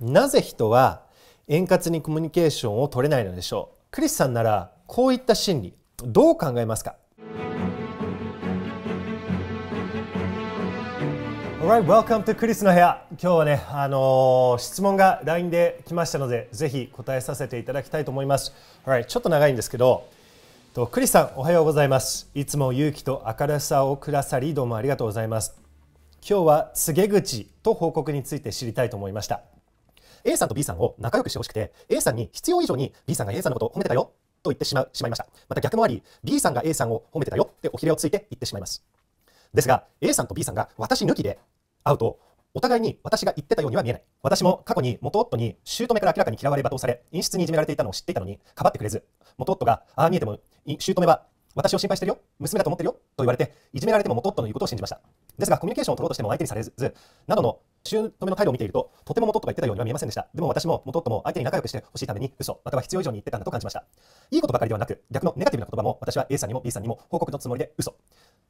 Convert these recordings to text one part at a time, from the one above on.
なぜ人は円滑にコミュニケーションを取れないのでしょうクリスさんならこういった心理どう考えますか Alright, welcome to クリスの部屋今日はね、あのー、質問が LINE で来ましたのでぜひ答えさせていただきたいと思います Alright, ちょっと長いんですけどとクリスさんおはようございますいつも勇気と明るさをくださりどうもありがとうございます今日は告げ口と報告について知りたいと思いました A さんと B さんを仲良くしてほしくて、A さんに必要以上に B さんが A さんのことを褒めてたよと言ってしまうしまいました。また逆もあり、B さんが A さんを褒めてたよっておひれをついて言ってしまいます。ですが、A さんと B さんが私抜きで会うと、お互いに私が言ってたようには見えない。私も過去に元夫に姑から明らかに嫌われ罵倒され、陰湿にいじめられていたのを知っていたのに、かばってくれず、元夫が、ああ見えても、姑は私を心配してるよ、娘だと思ってるよと言われて、いじめられても元夫の言うことを信じました。ですが、コミュニケーションを取ろうとしても相手にされず、などの姑の態度を見ていると、とても元とか言ってたようには見えませんでした。でも私も元とも相手に仲良くしてほしいために嘘、または必要以上に言ってたんだと感じました。いいことばかりではなく、逆のネガティブな言葉も私は A さんにも B さんにも報告のつもりで嘘、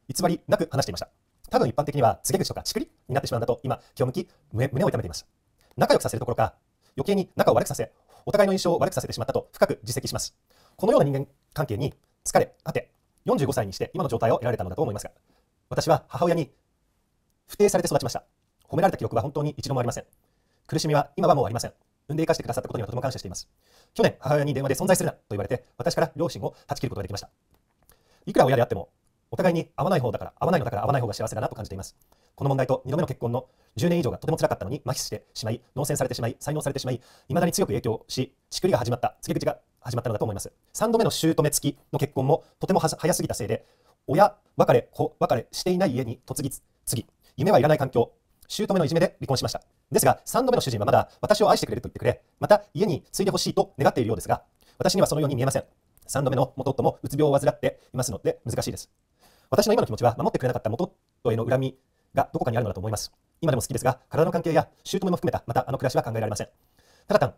偽りなく話していました。多分一般的には、告げ口とかチくりになってしまうんだと、今、気を向き胸、胸を痛めていました。仲良くさせるどころか、余計に仲を悪くさせ、お互いの印象を悪くさせてしまったと深く自責します。このような人間関係に疲れ、果て、45歳にして今の状態を得られたのだと思いますが、私は母親に否定されて育ちました。褒められた記録は本当に一度もありません。苦しみは今はもうありません。産んで生かしてくださったことにはとても感謝しています。去年、母親に電話で存在するなと言われて、私から両親を断ち切ることができました。いくら親であっても、お互いに合わない方だから、合わないのだから合わない方が幸せだなと感じています。この問題と2度目の結婚の10年以上がとても辛かったのに麻痺してしまい、脳栓されてしまい、才能されてしまい、未だに強く影響し、ちくりが始まった、つけ口が始まったのだと思います。3度目の姑付きの結婚もとても早すぎたせいで、親、別れ、子、別れしていない家に嫁ぎ、次、夢はいらない環境、姑のいじめで離婚しました。ですが、3度目の主人はまだ私を愛してくれると言ってくれ、また家に継いでほしいと願っているようですが、私にはそのように見えません。3度目の元夫もうつ病を患っていますので難しいです。私の今の気持ちは守ってくれなかった元夫への恨みがどこかにあるのだと思います。今でも好きですが、体の関係や姑も含めたまたあの暮らしは考えられません。ただ単、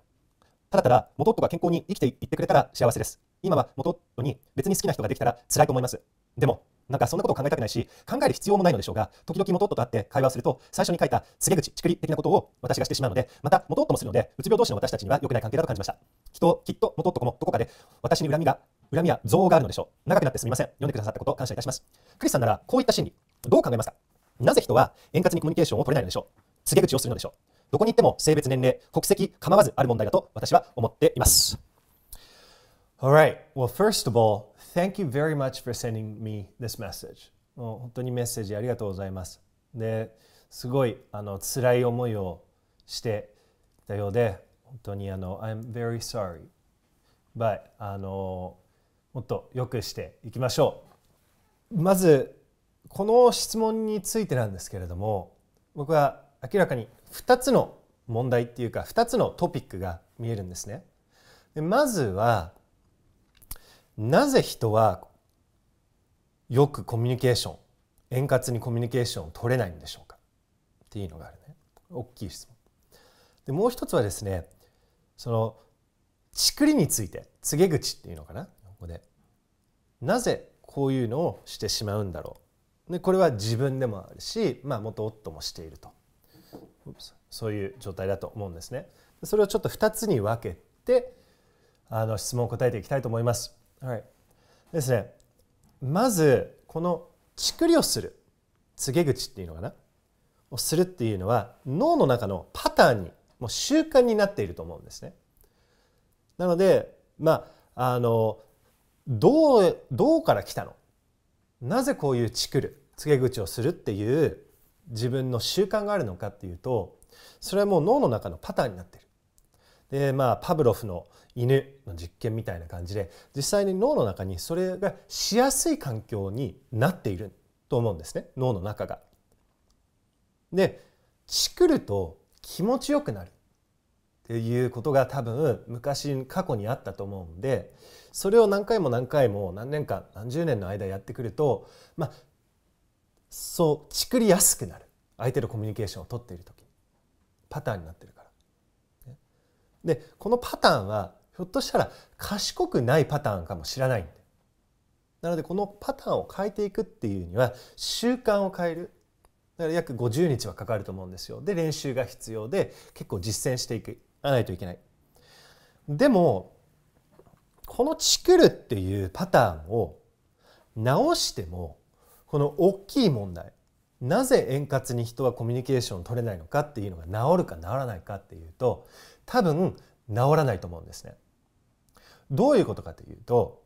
ただただ元夫が健康に生きていってくれたら幸せです。今は元夫に別に好きな人ができたら辛いと思います。でも、なんかそんなことを考えたくないし、考える必要もないのでしょうが、時々もとっとと会って会話をすると、最初に書いた告げ口、ちくり的なことを私がしてしまうので、またもともともするので、うつ病同士の私たちには良くない関係だと感じました。きっと、きっともとっとこもどこかで私に恨みが、恨みや憎悪があるのでしょう。長くなってすみません。読んでくださったことを感謝いたします。クリスさんなら、こういった心理、どう考えますかなぜ人は円滑にコミュニケーションを取れないのでしょう告げ口をするのでしょうどこに行っても性別、年齢、国籍構わずある問題だと私は思っています。Alright, well, first of all, Thank you very much for sending me this message. もう本当にメッセージありがとうございます。ですごいあの辛い思いをしてたようで、本当にあの I'm very sorry. But あのもっと良くしていきましょう。まずこの質問についてなんですけれども、僕は明らかに2つの問題っていうか2つのトピックが見えるんですね。でまずはなぜ人はよくコミュニケーション円滑にコミュニケーションを取れないんでしょうかっていうのがあるね大きい質問。でもう一つはですねそのちくりについて告げ口っていうのかなここでなぜこういうのをしてしまうんだろうでこれは自分でもあるし、まあ、元夫もしているとそういう状態だと思うんですね。それをちょっと2つに分けてあの質問を答えていきたいと思います。はい、ですねまずこの乳くりをする告げ口っていうのかなをするっていうのは脳の中のパターンにもう習慣になっていると思うんですね。なのでまああのどうどうから来たのなぜこういうちくる告げ口をするっていう自分の習慣があるのかっていうとそれはもう脳の中のパターンになってる。でまあパブロフの犬の実験みたいな感じで実際に脳の中にそれがしやすい環境になっていると思うんですね脳の中が。でチクると気持ちよくなるっていうことが多分昔過去にあったと思うんでそれを何回も何回も何年か何十年の間やってくるとまあそうチクりやすくなる相手とコミュニケーションをとっている時パターンになってるから。でこのパターンはひょっとしたら賢くないパターンかもしれないなのでこのパターンを変えていくっていうには習慣を変えるだから約50日はかかると思うんですよで練習が必要で結構実践していかないといけないでもこのチクるっていうパターンを直してもこの大きい問題なぜ円滑に人はコミュニケーション取れないのかっていうのが治るか治らないかっていうと多分治らないと思うんですね。どういうことかというと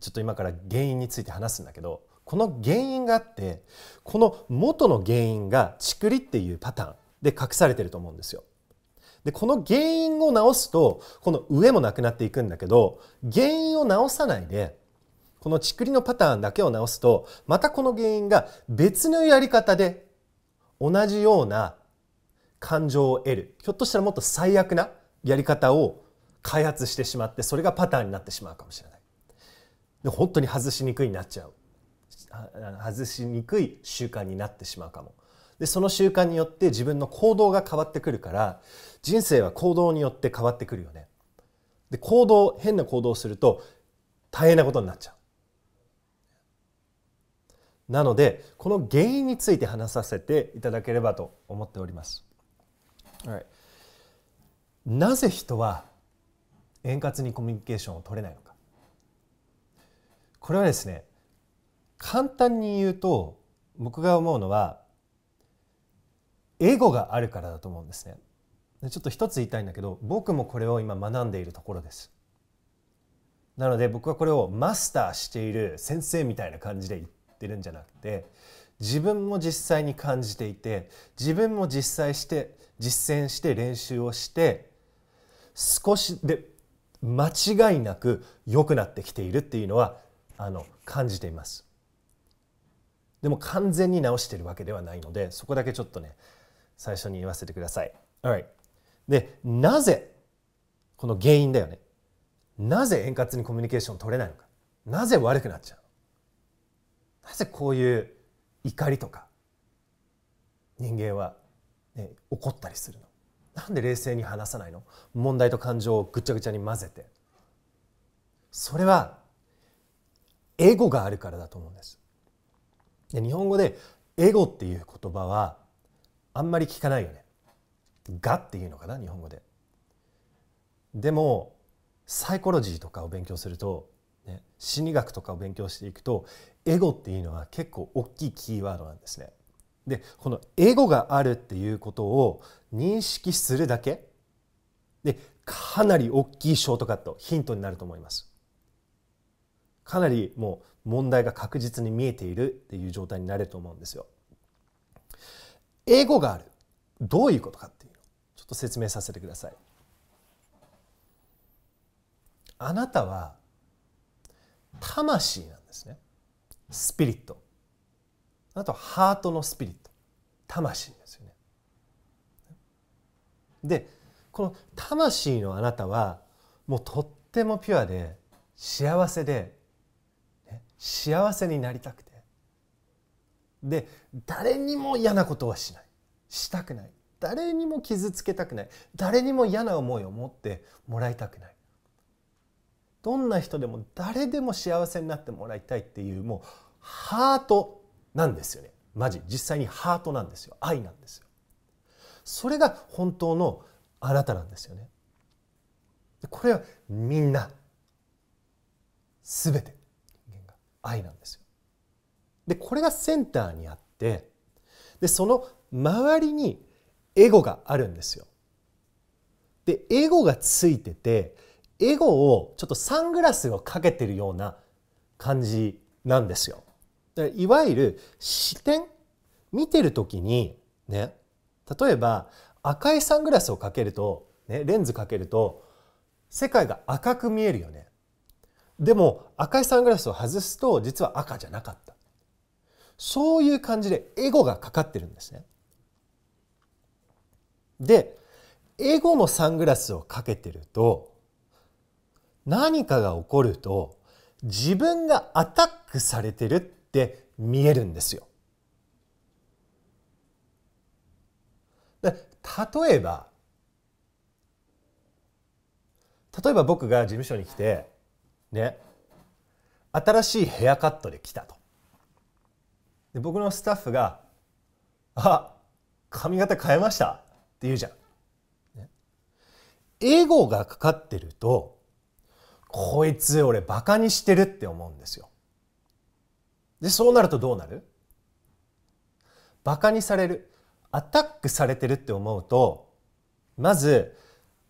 ちょっと今から原因について話すんだけどこの原因があってこの元の原因がちくりっていうパターンで隠されてると思うんですよ。でこの原因を直すとこの上もなくなっていくんだけど原因を直さないでこのちくりのパターンだけを直すとまたこの原因が別のやり方で同じような感情を得るひょっとしたらもっと最悪なやり方を開発してしまってそれがパターンになってしまうかもしれないで本当に外しにくいになっちゃう外しにくい習慣になってしまうかもでその習慣によって自分の行動が変わってくるから人生は行動によって変わってくるよねで行動変な行動をすると大変なことになっちゃうなのでこの原因について話させていただければと思っております、はい、なぜ人は円滑にコミュニケーションを取れないのかこれはですね簡単に言うと僕が思うのはエゴがあるからだと思うんですねちょっと一つ言いたいんだけど僕もこれを今学んでいるところですなので僕はこれをマスターしている先生みたいな感じで言ってるんじゃなくて自分も実際に感じていて自分も実際して実践して練習をして少しで間違いなく良くなってきているっていうのはあの感じていますでも完全に直してるわけではないのでそこだけちょっとね最初に言わせてください、right、でなぜこの原因だよねなぜ円滑にコミュニケーション取れないのかなぜ悪くなっちゃうなぜこういう怒りとか人間は、ね、怒ったりするのなんで冷静に話さないの問題と感情をぐちゃぐちゃに混ぜてそれはエゴがあるからだと思うんですで日本語でエゴっていう言葉はあんまり聞かないよねがっていうのかな日本語ででもサイコロジーとかを勉強すると、ね、心理学とかを勉強していくとエゴっていうのは結構大きいキーワードなんですねでこのエゴがあるっていうことを認識するだけでかなり大きいショートカットヒントになると思いますかなりもう問題が確実に見えているっていう状態になれると思うんですよエゴがあるどういうことかっていうちょっと説明させてくださいあなたは魂なんですねスピリットあとハートのスピリット魂ですよね。でこの魂のあなたはもうとってもピュアで幸せで、ね、幸せになりたくてで誰にも嫌なことはしないしたくない誰にも傷つけたくない誰にも嫌な思いを持ってもらいたくないどんな人でも誰でも幸せになってもらいたいっていうもうハートなんですよねマジ実際にハートなんですよ愛なんですよそれが本当のあなたなんですよねこれはみんな全て人間が愛なんですよでこれがセンターにあってでその周りにエゴがあるんですよでエゴがついててエゴをちょっとサングラスをかけてるような感じなんですよいわゆる視点見てる時にね例えば赤いサングラスをかけると、ね、レンズかけると世界が赤く見えるよねでも赤いサングラスを外すと実は赤じゃなかったそういう感じでエゴがかかってるんですねでエゴのサングラスをかけてると何かが起こると自分がアタックされてるって見えるんですよ。例えば例えば僕が事務所に来てね新しいヘアカットで来たとで僕のスタッフが「あ髪型変えました」って言うじゃん。英エゴがかかってるとこいつ俺バカにしてるって思うんですよ。でそうなるとどうなるバカにされるアタックされてるって思うとまず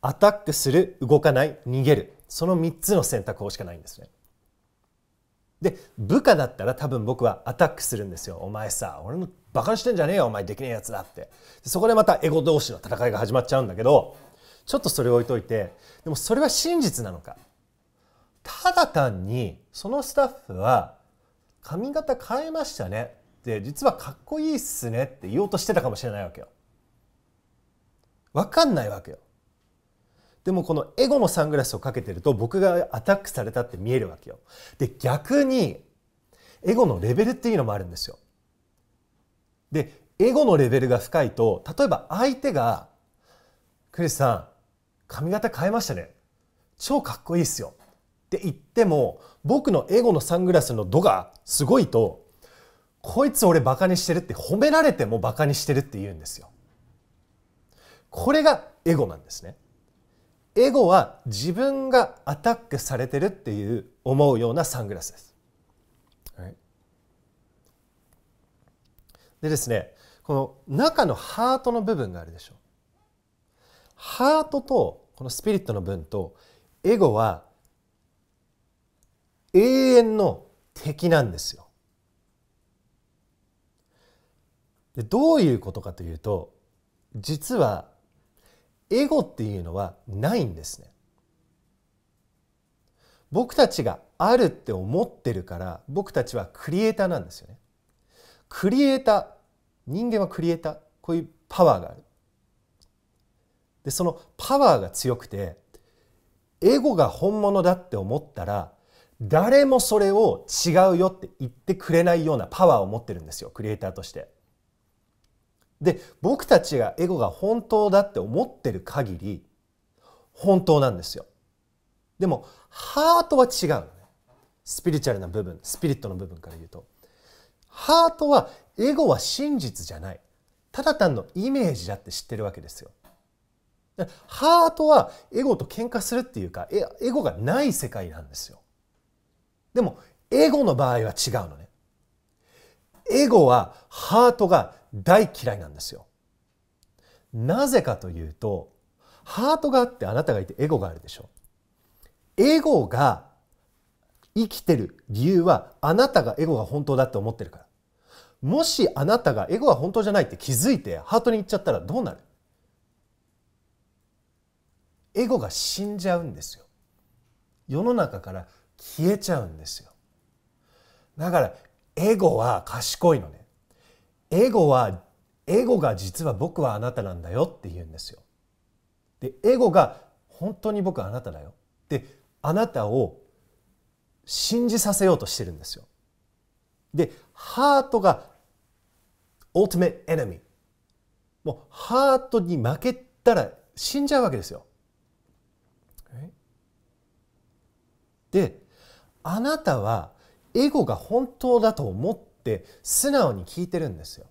アタックする動かない逃げるその3つの選択法しかないんですね。で部下だったら多分僕はアタックするんですよ。お前さ俺のバカにしてんじゃねえよお前できねえやつだってそこでまたエゴ同士の戦いが始まっちゃうんだけどちょっとそれを置いといてでもそれは真実なのかただ単にそのスタッフは髪型変えましたねって実はかっこいいっすねって言おうとしてたかもしれないわけよ。わかんないわけよ。でもこのエゴのサングラスをかけてると僕がアタックされたって見えるわけよ。で逆にエゴのレベルっていうのもあるんですよ。でエゴのレベルが深いと例えば相手が「クリスさん髪型変えましたね超かっこいいっすよ」って言っても僕のエゴのサングラスの度がすごいとこいつ俺バカにしてるって褒められてもバカにしてるって言うんですよ。これがエゴなんですね。エゴは自分がアタックされてるっていう思うようなサングラスです。でですねこの中のハートの部分があるでしょう。ハートとこのスピリットの分とエゴは永遠の敵なんですよ。でどういうことかというと実はエゴっていうのはないんですね。僕たちがあるって思ってるから僕たちはクリエイターなんですよね。クリエイター人間はクリエイターこういうパワーがある。でそのパワーが強くてエゴが本物だって思ったら誰もそれを違うよって言ってくれないようなパワーを持ってるんですよクリエイターとして。で僕たちがエゴが本当だって思ってる限り本当なんですよ。でもハートは違う、スピリチュアルな部分スピリットの部分から言うとハートはエゴは真実じゃないただ単のイメージだって知ってるわけですよ。ハートはエゴと喧嘩するっていうかエゴがない世界なんですよ。でもエゴの場合は違うのね。エゴはハートが大嫌いなんですよ。なぜかというとハートがあってあなたがいてエゴがあるでしょ。エゴが生きてる理由はあなたがエゴが本当だって思ってるから。もしあなたがエゴが本当じゃないって気づいてハートに行っちゃったらどうなるエゴが死んじゃうんですよ。世の中から消えちゃうんですよだからエゴは賢いのねエゴはエゴが実は僕はあなたなんだよって言うんですよでエゴが本当に僕はあなただよであなたを信じさせようとしてるんですよでハートがオートメットエネミーもうハートに負けたら死んじゃうわけですよであなたはエゴが本当だと思って素直に聞いてるんですよ。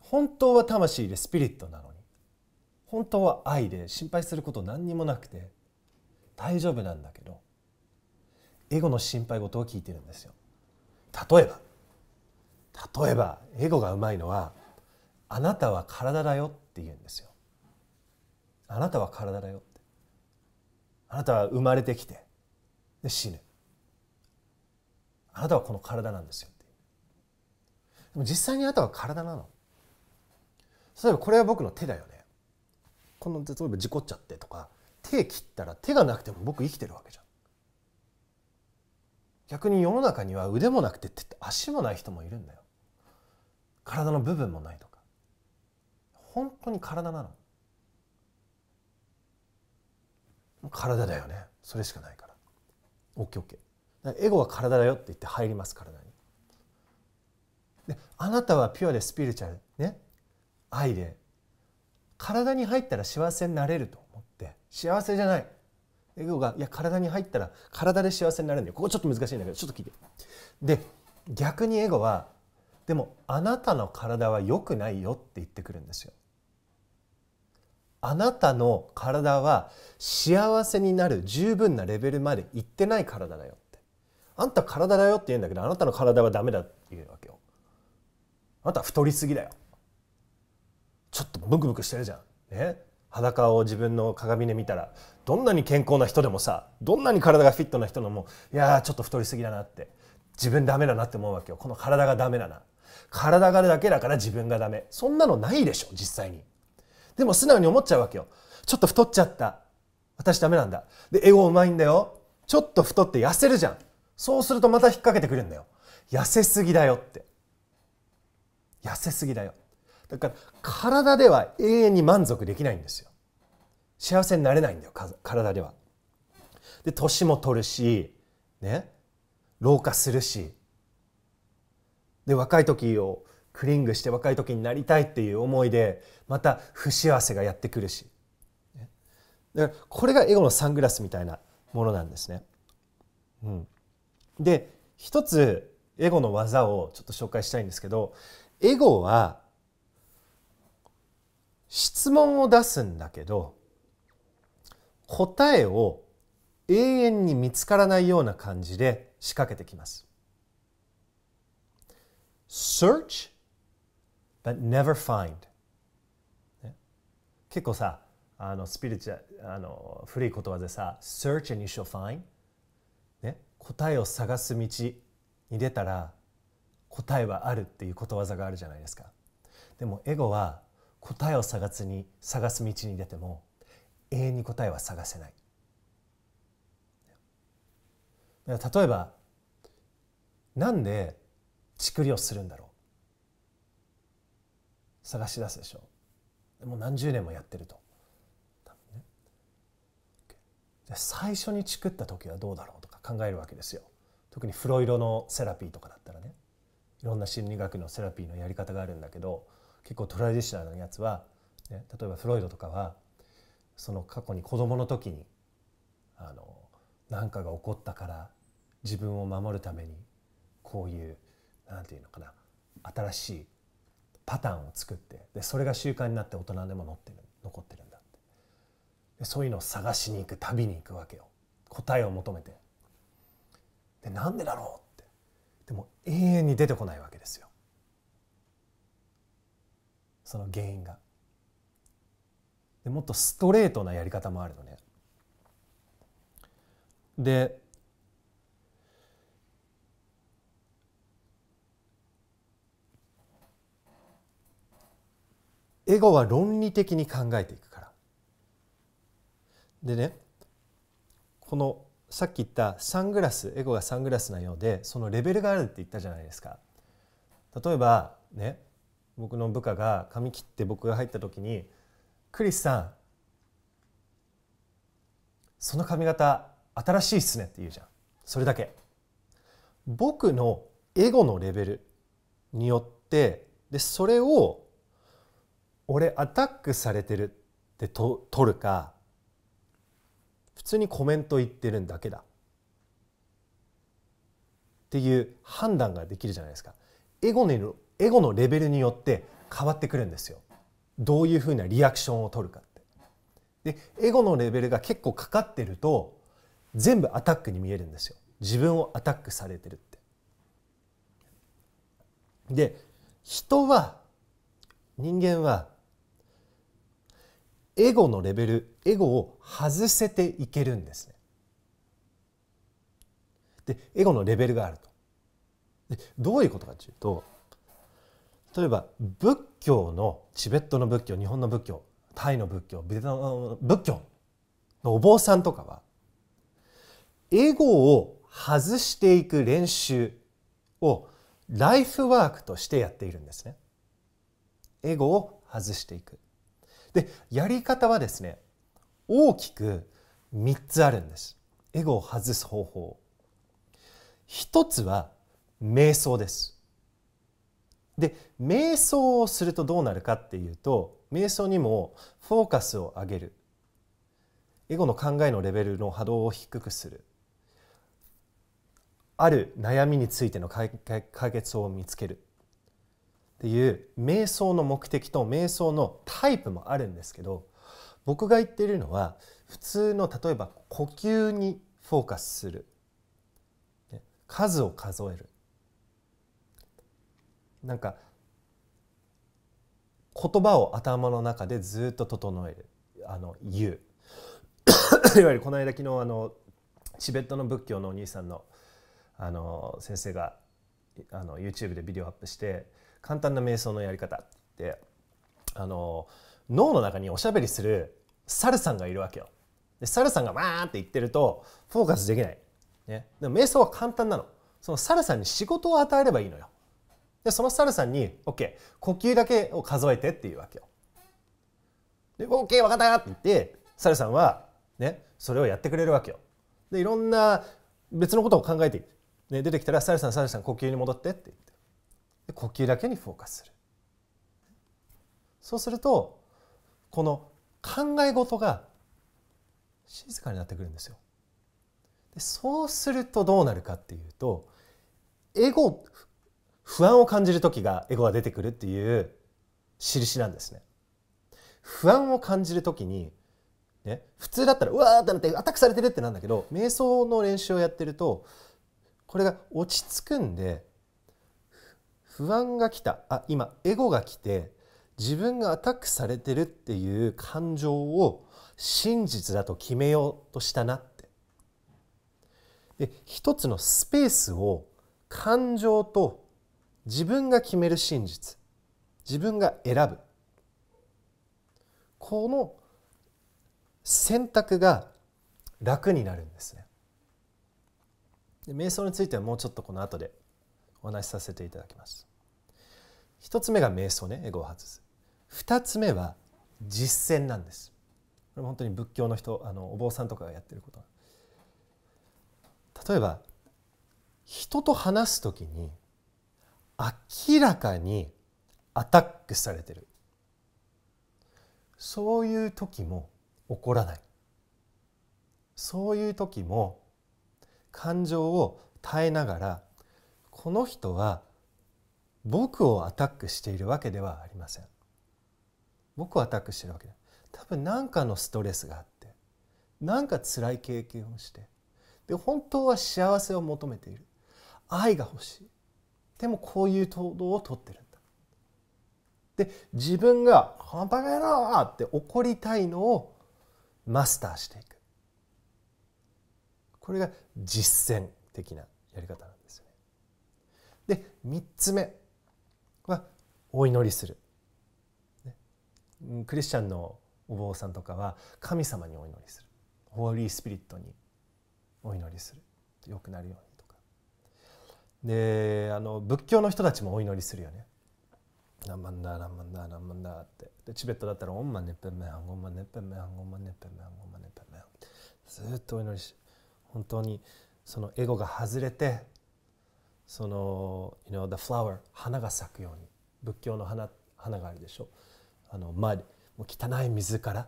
本当は魂でスピリットなのに本当は愛で心配すること何にもなくて大丈夫なんだけどエゴの心配事を聞いてるんですよ。例えば例えばエゴがうまいのは「あなたは体だよ」って言うんですよ。あなたは体だよって。あなたは生まれてきてで死ぬあなたはこの体なんですよでも実際にあなたは体なの例えばこれは僕の手だよねこの例えば事故っちゃってとか手切ったら手がなくても僕生きてるわけじゃん逆に世の中には腕もなくてって足もない人もいるんだよ体の部分もないとか本当に体なの体だよねそれしかないから OKOK エゴは体だよって言って入ります体にであなたはピュアでスピリチュアルね愛で体に入ったら幸せになれると思って幸せじゃないエゴがいや体に入ったら体で幸せになれるんだよここちょっと難しいんだけどちょっと聞いてで逆にエゴはでもあなたの体は良くないよって言ってくるんですよあなたの体は幸せになる十分なレベルまでいってない体だよってあんた体だよって言うんだけどあなたの体はダメだって言うわけよあなた太りすぎだよちょっとブクブクしてるじゃんね裸を自分の鏡で見たらどんなに健康な人でもさどんなに体がフィットな人でもいやちょっと太りすぎだなって自分ダメだなって思うわけよこの体がダメだな体がだけだから自分がダメそんなのないでしょ実際にでも素直に思っちゃうわけよ。ちょっと太っちゃった。私ダメなんだ。で、エゴうまいんだよ。ちょっと太って痩せるじゃん。そうするとまた引っ掛けてくるんだよ。痩せすぎだよって。痩せすぎだよ。だから体では永遠に満足できないんですよ。幸せになれないんだよ、体では。で、年も取るし、ね、老化するし。で、若い時をクリングして若い時になりたいっていう思いでまた不幸せがやってくるしだからこれがエゴのサングラスみたいなものなんですね。うん、で一つエゴの技をちょっと紹介したいんですけどエゴは質問を出すんだけど答えを永遠に見つからないような感じで仕掛けてきます。Search but never find、ね、結構さあのスピリチュアあの古い言葉でさ search and you shall find、ね、答えを探す道に出たら答えはあるっていうことわざがあるじゃないですかでもエゴは答えを探すに探す道に出ても永遠に答えは探せない例えばなんでちくりをするんだろう探し出すでしょうもう何十年もやってると、ね、最初にチクった時はどうだろうとか考えるわけですよ特にフロイドのセラピーとかだったらねいろんな心理学のセラピーのやり方があるんだけど結構トラディショナルなやつは、ね、例えばフロイドとかはその過去に子供の時にあの何かが起こったから自分を守るためにこういう何て言うのかな新しいパターンを作ってでそれが習慣になって大人でも残ってる残ってるんだってでそういうのを探しに行く旅に行くわけよ答えを求めてでなんでだろうってでも永遠に出てこないわけですよその原因がでもっとストレートなやり方もあるのねでエゴは論理的に考えていくからでねこのさっき言ったサングラスエゴがサングラスなようでそのレベルがあるって言ったじゃないですか例えばね僕の部下が髪切って僕が入った時に「クリスさんその髪型新しいっすね」って言うじゃんそれだけ僕のエゴのレベルによってでそれを俺アタックされてるってと取るか普通にコメント言ってるんだけだっていう判断ができるじゃないですかエゴのエゴのレベルによって変わってくるんですよどういうふうなリアクションを取るかってでエゴのレベルが結構かかってると全部アタックに見えるんですよ自分をアタックされてるってで人は人間はエゴのレベルエゴを外せていけるんですね。でエゴのレベルがあると。でどういうことかというと例えば仏教のチベットの仏教日本の仏教タイの仏教ベトナムの仏教のお坊さんとかはエゴを外していく練習をライフワークとしてやっているんですね。エゴを外していく。でやり方はですね大きく3つあるんですエゴを外す方法一つは瞑想ですで瞑想をするとどうなるかっていうと瞑想にもフォーカスを上げるエゴの考えのレベルの波動を低くするある悩みについての解決を見つけるっていう瞑想の目的と瞑想のタイプもあるんですけど僕が言っているのは普通の例えば呼吸にフォーカスする数を数えるなんか言葉を頭の中でずっと整えるあの言う いわゆるこの間昨日あのチベットの仏教のお兄さんのあの先生があの YouTube でビデオアップして簡単な瞑想のやり方ってあの脳の中におしゃべりするサルさんがいるわけよ。でサルさんがわーって言ってるとフォーカスできない。ね、でも瞑想は簡単なの。そのルさんに仕事を与えればいいのよ。でそのサルさんに「OK 呼吸だけを数えて」っていうわけよ。で「OK 分かった!」って言ってサルさんはねそれをやってくれるわけよ。でいろんな別のことを考えていく。ね、出てきたら「サルさんサルさん呼吸に戻って」って呼吸だけにフォーカスするそうするとこの考え事が静かになってくるんですよでそうするとどうなるかっていうとエゴ不安を感じる時がエゴが出てくるっていう印なんですね不安を感じる時にね、普通だったらうわーってなってアタックされてるってなんだけど瞑想の練習をやってるとこれが落ち着くんで不安が来たあ今エゴが来て自分がアタックされてるっていう感情を真実だと決めようとしたなってで一つのスペースを感情と自分が決める真実自分が選ぶこの選択が楽になるんですね。で瞑想についてはもうちょっとこの後でお話しさせていただきます。1つ目が瞑想ねエゴ発す2つ目は実践なんですこれも本当に仏教の人あのお坊さんとかがやってること例えば人と話す時に明らかにアタックされてるそういう時も起こらないそういう時も感情を耐えながらこの人は僕をアタックしているわけではありません僕をアタックしてるわけで多分何かのストレスがあって何か辛い経験をしてで本当は幸せを求めている愛が欲しいでもこういう行動をとってるんだで自分が「このバカだわって怒りたいのをマスターしていくこれが実践的なやり方なんですよで3つ目はお祈りするクリスチャンのお坊さんとかは神様にお祈りするホーリースピリットにお祈りするよくなるようにとかであの仏教の人たちもお祈りするよね。ラマンダーだ何ンダンダってでチベットだったらオンマネペメハンオンマネペメハンオンマネペメハンオンマネペメハンずっとお祈りし本当にそのエゴが外れてその、you know, the flower 花が咲くように仏教の花花があるでしょあの mud もう汚い水から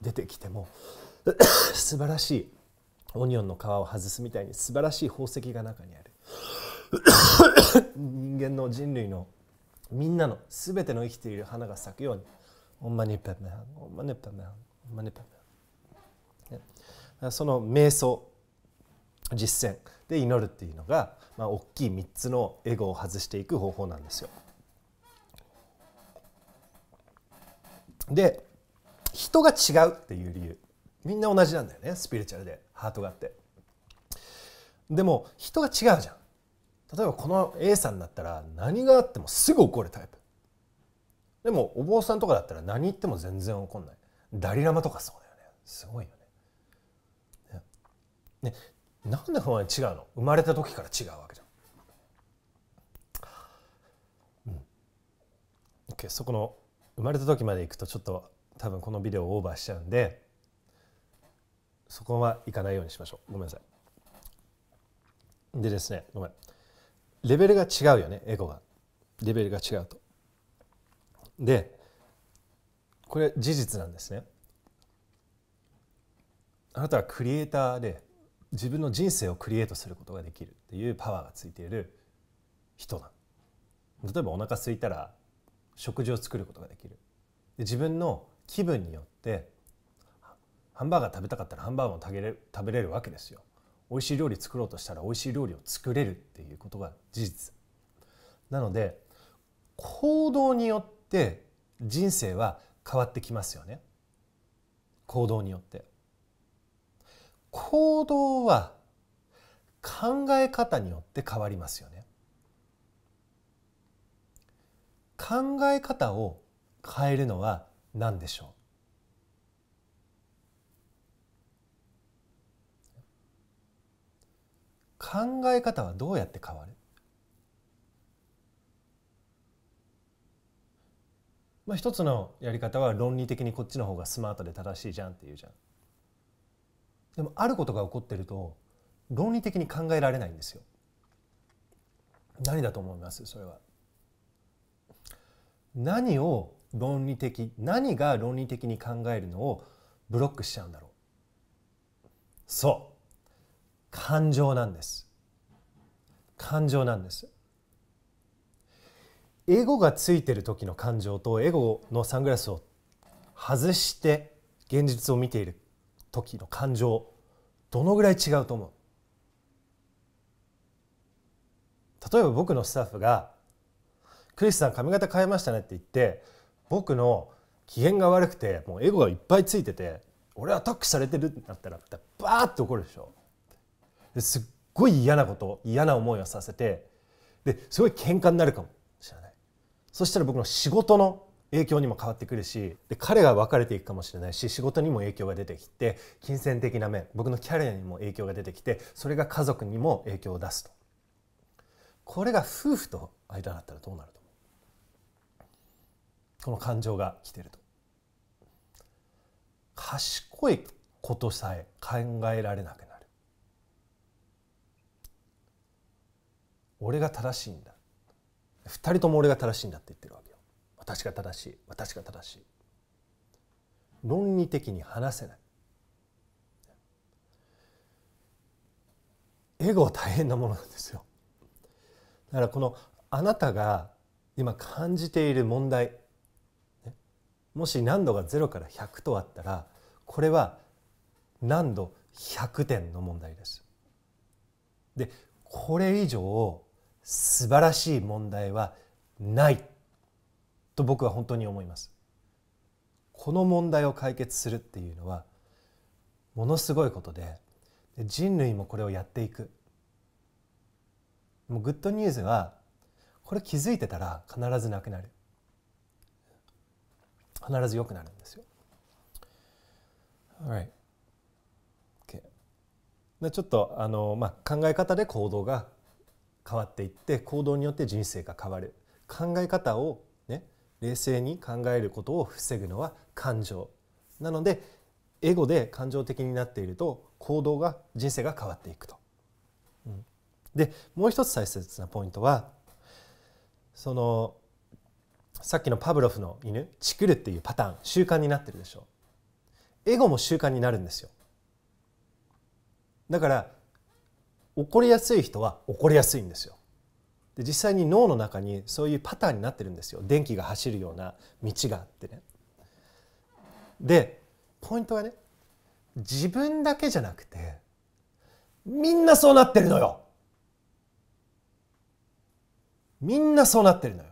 出てきても 素晴らしいオニオンの皮を外すみたいに素晴らしい宝石が中にある 人間の人類のみんなの全ての生きている花が咲くようにオンマニペメハンオンマニペメハンオンマニペメハンその瞑想実践で祈るっていうのがまあ、大きい3つのエゴを外していく方法なんですよ。で人が違うっていう理由みんな同じなんだよねスピリチュアルでハートがあってでも人が違うじゃん例えばこの A さんだったら何があってもすぐ怒るタイプでもお坊さんとかだったら何言っても全然怒んないダリラマとかそうだよねすごいよねねなんでこんに違うの生まれた時から違うわけじゃん、うん、そこの生まれた時まで行くとちょっと多分このビデオをオーバーしちゃうんでそこは行かないようにしましょうごめんなさいでですねごめんレベルが違うよねエゴがレベルが違うとでこれ事実なんですねあなたはクリエイターで自分の人生をクリエイトすることができるっていうパワーがついている人なの例えばお腹空いたら食事を作ることができるで自分の気分によってハンバーガー食べたかったらハンバーガーも食べれる食べれるわけですよ美味しい料理作ろうとしたら美味しい料理を作れるっていうことが事実なので行動によって人生は変わってきますよね行動によって行動は考え方によって変わりますよね。考え方を変えるのは何でしょう考え方はどうやって変わる、まあ、一つのやり方は論理的にこっちの方がスマートで正しいじゃんっていうじゃん。でもあることが起こっていると論理的に考えられないんですよ。何だと思いますそれは。何を論理的何が論理的に考えるのをブロックしちゃうんだろうそう感情なんです感情なんですエゴがついてる時の感情とエゴのサングラスを外して現実を見ている時の感情どのぐらい違うと思う例えば僕のスタッフが「クリスさん髪型変えましたね」って言って僕の機嫌が悪くてもうエゴがいっぱいついてて俺アタックされてるってなったらバーって怒るでしょ。ですっごい嫌なこと嫌な思いをさせてですごい喧嘩になるかもしれない。そしたら僕の仕事の影響にも変わってくるしで彼が別れていくかもしれないし仕事にも影響が出てきて金銭的な面僕のキャリアにも影響が出てきてそれが家族にも影響を出すとこれが夫婦と間だったらどうなると思うこの感情が来てると賢いことさえ考えられなくなる俺が正しいんだ2人とも俺が正しいんだって言ってるわけ私が正しい私が正しい論理的に話せないエゴは大変なものなんですよだからこのあなたが今感じている問題もし難度が0から100とあったらこれは難度100点の問題です。でこれ以上素晴らしい問題はないと僕は本当に思いますこの問題を解決するっていうのはものすごいことで人類もこれをやっていくもうグッドニュースはこれ気づいてたら必ずなくなる必ず良くなるんですよ。r i g h t Okay. でちょっとあの、まあ、考え方で行動が変わっていって行動によって人生が変わる考え方を冷静に考えることを防ぐのは感情なのでエゴで感情的になっていると行動が人生が変わっていくと。うん、でもう一つ大切なポイントはそのさっきのパブロフの犬チクるっていうパターン習慣になってるでしょエゴも習慣になるんですよだから怒りやすい人は怒りやすいんですよで実際に脳の中にそういうパターンになってるんですよ電気が走るような道があってね。でポイントはね自分だけじゃなくてみんなそうなってるのよみんなそうなってるのよ。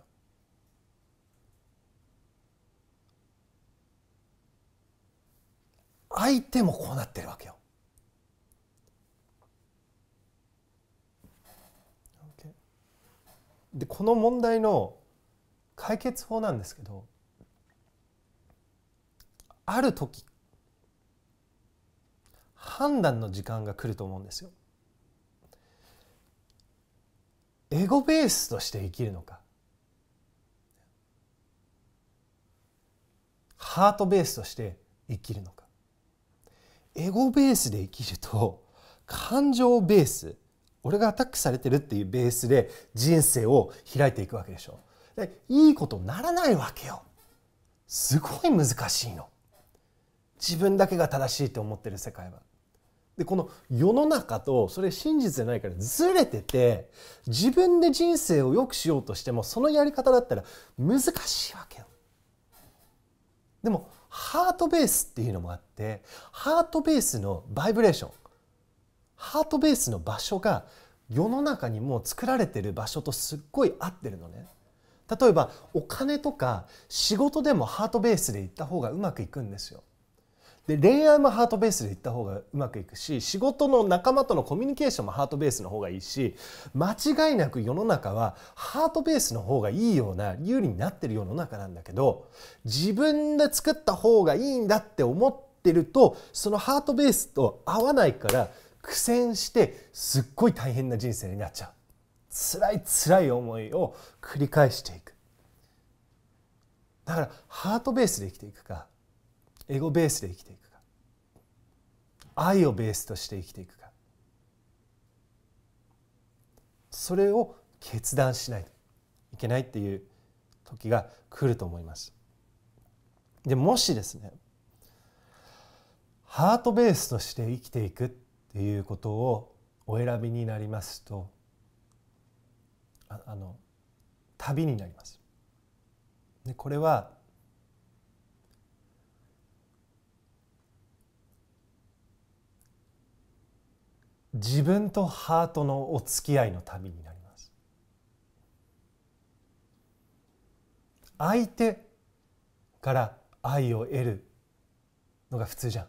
相手もこうなってるわけよ。でこの問題の解決法なんですけどある時判断の時間が来ると思うんですよ。エゴベースとして生きるのかハートベースとして生きるのかエゴベースで生きると感情ベース俺がアタックされてるっていうベースで人生を開いていくわけでしょでいいことならないわけよすごい難しいの自分だけが正しいと思ってる世界はでこの世の中とそれ真実じゃないからずれてて自分で人生を良くしようとしてもそのやり方だったら難しいわけよでもハートベースっていうのもあってハートベースのバイブレーションハートベースの場所が世の中にも作られてる場所とすっごい合ってるのね。例えばお金とか仕事でもハートベースで行った方がうまくいくんですよ。で恋愛もハートベースで行った方がうまくいくし仕事の仲間とのコミュニケーションもハートベースの方がいいし間違いなく世の中はハートベースの方がいいような有利になってる世の中なんだけど自分で作った方がいいんだって思ってるとそのハートベースと合わないから苦戦してすっごい大変な人生になっちゃう辛い辛い思いを繰り返していくだからハートベースで生きていくかエゴベースで生きていくか愛をベースとして生きていくかそれを決断しないといけないっていう時が来ると思います。でもしですねハートベースとして生きていくっっていうことをお選びになりますとああの旅になります。でこれは自分とハートのお付き合いの旅になります。相手から愛を得るのが普通じゃん。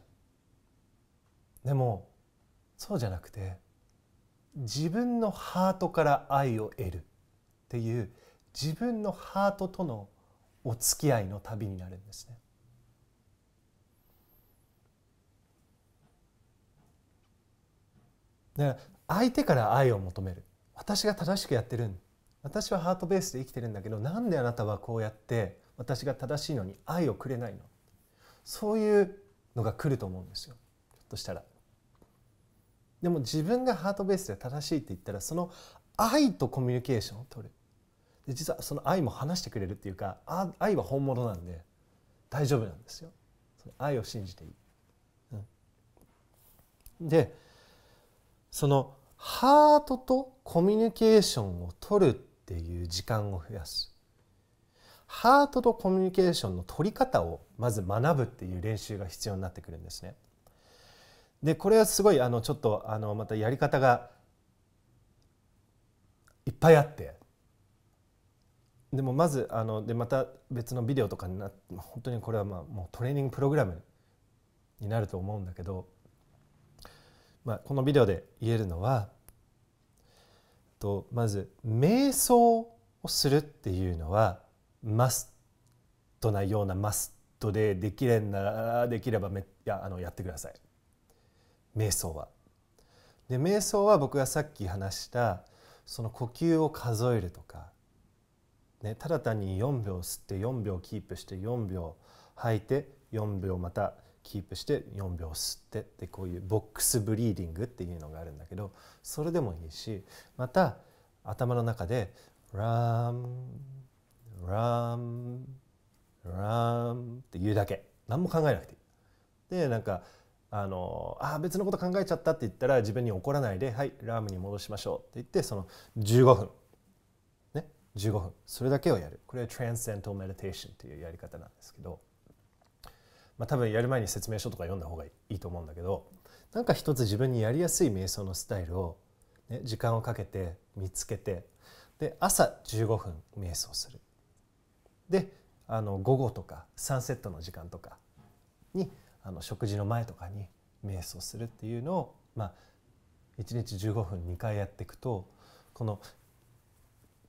でもそうじゃなくて自分のハートから愛を得るっていう自分のハートとのお付き合いの旅になるんですね。だから相手から愛を求める私が正しくやってる私はハートベースで生きてるんだけどなんであなたはこうやって私が正しいのに愛をくれないのそういうのが来ると思うんですよひょっとしたら。でも自分がハートベースで正しいって言ったらその愛とコミュニケーションを取るで実はその愛も話してくれるっていうか愛は本物なんで大丈夫なんですよ愛を信じていい、うん、でそのハートとコミュニケーションを取るっていう時間を増やすハートとコミュニケーションの取り方をまず学ぶっていう練習が必要になってくるんですねでこれはすごいあのちょっとあのまたやり方がいっぱいあってでもまずあのでまた別のビデオとかになって本当にこれはまあもうトレーニングプログラムになると思うんだけど、まあ、このビデオで言えるのはとまず瞑想をするっていうのはマストなようなマストでできれならできればめやあのやってください。瞑想は。で瞑想は僕がさっき話したその呼吸を数えるとか、ね、ただ単に4秒吸って4秒キープして4秒吐いて4秒またキープして4秒吸ってってこういうボックスブリーディングっていうのがあるんだけどそれでもいいしまた頭の中で「ラーンラーンラーン」って言うだけ何も考えなくていい。でなんかあのあ別のこと考えちゃったって言ったら自分に怒らないで「はいラームに戻しましょう」って言ってその15分ね15分それだけをやるこれは t r a n s c e n d a l Meditation というやり方なんですけど、まあ、多分やる前に説明書とか読んだ方がいいと思うんだけどなんか一つ自分にやりやすい瞑想のスタイルを、ね、時間をかけて見つけてで朝15分瞑想するであの午後とかサンセットの時間とかに「あの食事の前とかに瞑想するっていうのを、まあ、1日15分2回やっていくとこの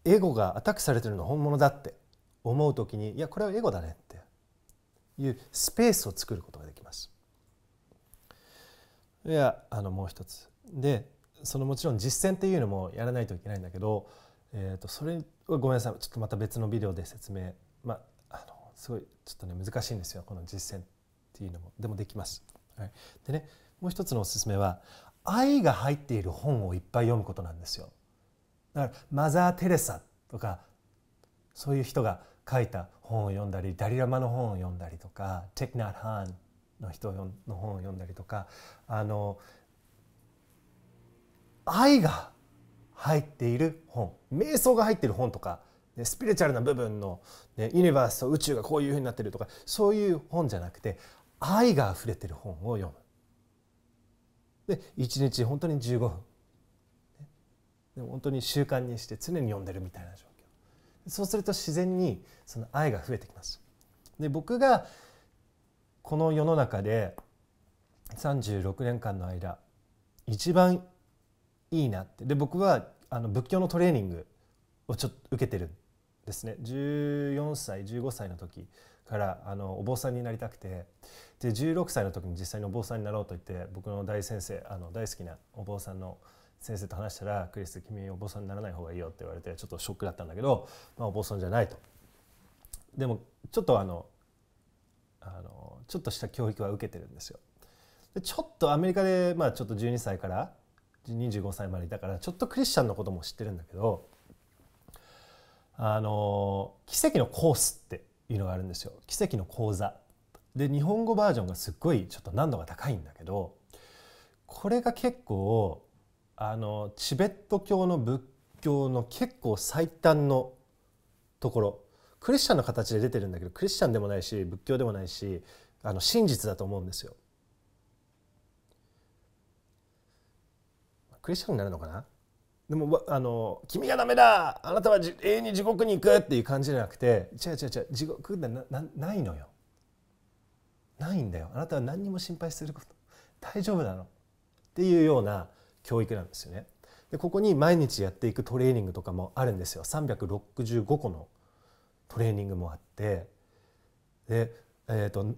エゴがアタックされてるの本物だって思う時にいやこれはエゴだねっていうスペースを作ることができます。いやあのもう一つでそのもちろん実践っていうのもやらないといけないんだけど、えー、とそれごめんなさいちょっとまた別のビデオで説明、まあ、あのすごいちょっとね難しいんですよこの実践っていうのもでもできます。はい、でねもう一つのおすすめは愛が入っている本をいっぱい読むことなんですよ。だからマザー・テレサとかそういう人が書いた本を読んだりダリラマの本を読んだりとかテクナー・ハーンの人の本を読んだりとかあの愛が入っている本瞑想が入っている本とか、スピリチュアルな部分の、ね、ユニバースと宇宙がこういうふうになってるとかそういう本じゃなくて愛があふれてる本を読むで1日本当に15分で本当に習慣にして常に読んでるみたいな状況そうすると自然にその愛が増えてきますで僕がこの世の中で36年間の間一番いいなってで僕はあの仏教のトレーニングをちょっと受けてるんですね14歳15歳の時からあのお坊さんになりたくてで16歳の時に実際にお坊さんになろうと言って僕の大先生あの大好きなお坊さんの先生と話したら「クリス君お坊さんにならない方がいいよ」って言われてちょっとショックだったんだけど、まあ、お坊さんじゃないと。でもちょっとあのあのちょっとした教育は受けてるんですよ。でちょっとアメリカで、まあ、ちょっと12歳から25歳までいたからちょっとクリスチャンのことも知ってるんだけどあの奇跡のコースっていうのがあるんですよ奇跡の講座で日本語バージョンがすっごいちょっと難度が高いんだけどこれが結構あのチベット教の仏教の結構最短のところクリスチャンの形で出てるんだけどクリスチャンでもないし仏教でもないしあの真実だと思うんですよ。クリスチャンになるのかなでもあの「君がダメだあなたは永遠に地獄に行く」っていう感じじゃなくて違う違う違う地獄ってななないのよ。ないんだよあなたは何にも心配すること大丈夫なのっていうような教育なんですよね。でここに毎日やっていくトレーニングとかもあるんですよ365個のトレーニングもあってで、えーと、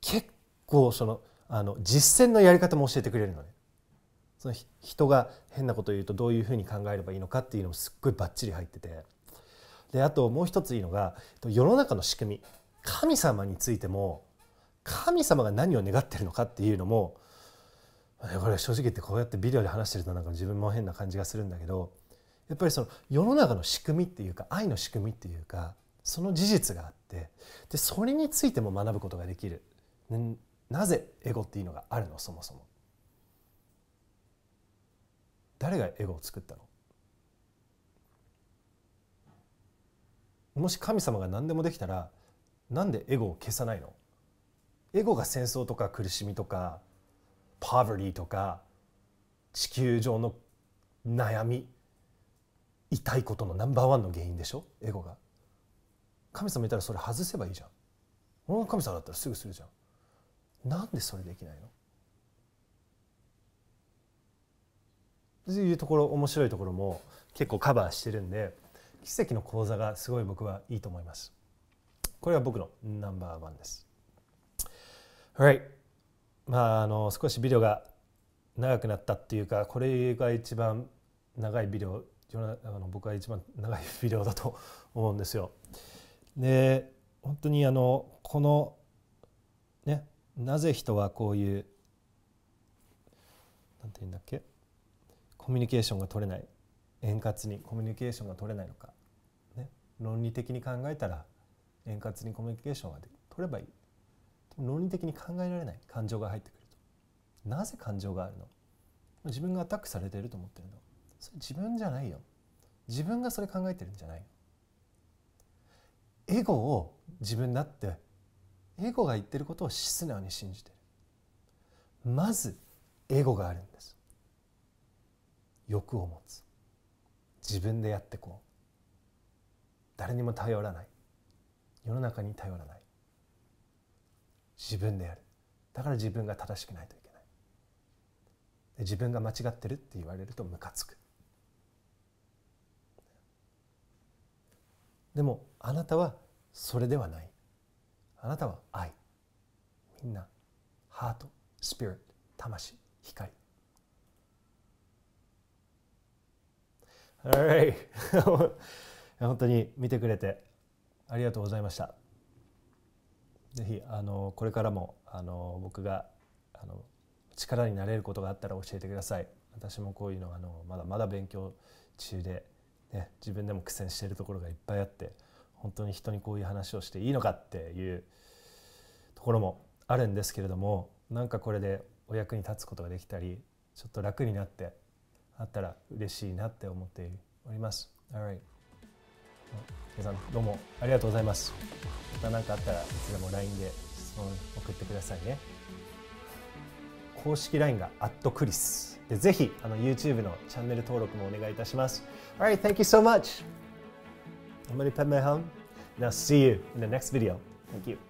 結構そのあの実践のやり方も教えてくれるのねその人が変なことを言うとどういうふうに考えればいいのかっていうのもすっごいバッチリ入っててであともう一ついいのが世の中の仕組み神様についても神様が何を願ってるのかっていうのもこれ正直言ってこうやってビデオで話してるとなんか自分も変な感じがするんだけどやっぱりその世の中の仕組みっていうか愛の仕組みっていうかその事実があってでそれについても学ぶことができる、なぜエゴっていうのがあるのそもそも誰がエゴを作ったのもし神様が何でもできたらなんでエゴを消さないのエゴが戦争とか苦しみとかパーヴリーとか地球上の悩み痛いことのナンバーワンの原因でしょエゴが神様いたらそれ外せばいいじゃん俺の神様だったらすぐするじゃんなんでそれできないのというところ面白いところも結構カバーしてるんで奇跡の講座がすごい僕はいいと思いますこれは僕のナンバーワンです r i g h t まあ、あの少しビデオが長くなったっていうかこれが一番長いビデオあの僕は一番長いビデオだと思うんですよ。で本当にあのこのねなぜ人はこういう何て言うんだっけコミュニケーションが取れない円滑にコミュニケーションが取れないのか、ね、論理的に考えたら円滑にコミュニケーションが取ればいい論理的に考えられない感情が入ってくるとなぜ感情があるの自分がアタックされてると思ってるのそれ自分じゃないよ自分がそれ考えてるんじゃないよエゴを自分だってエゴが言ってることを素直に信じてるまずエゴがあるんです欲を持つ自分でやってこう誰にも頼らない世の中に頼らない自分でやるだから自分が正しくないといけない自分が間違ってるって言われるとムカつくでもあなたはそれではないあなたは愛みんなハートスピリット魂光 Alright 本当に見てくれてありがとうございましたぜひあのこれからもあの僕があの力になれることがあったら教えてください私もこういうのあのまだまだ勉強中で、ね、自分でも苦戦しているところがいっぱいあって本当に人にこういう話をしていいのかっていうところもあるんですけれどもなんかこれでお役に立つことができたりちょっと楽になってあったら嬉しいなって思っております。Alright. 皆さんどうもありがとうございますまた何かあったらいつでも LINE で質問送ってくださいね公式 LINE がアットクリスでぜひあの YouTube のチャンネル登録もお願いいたします Alright, thank you so much I'm gonna put my home Now see you in the next video Thank you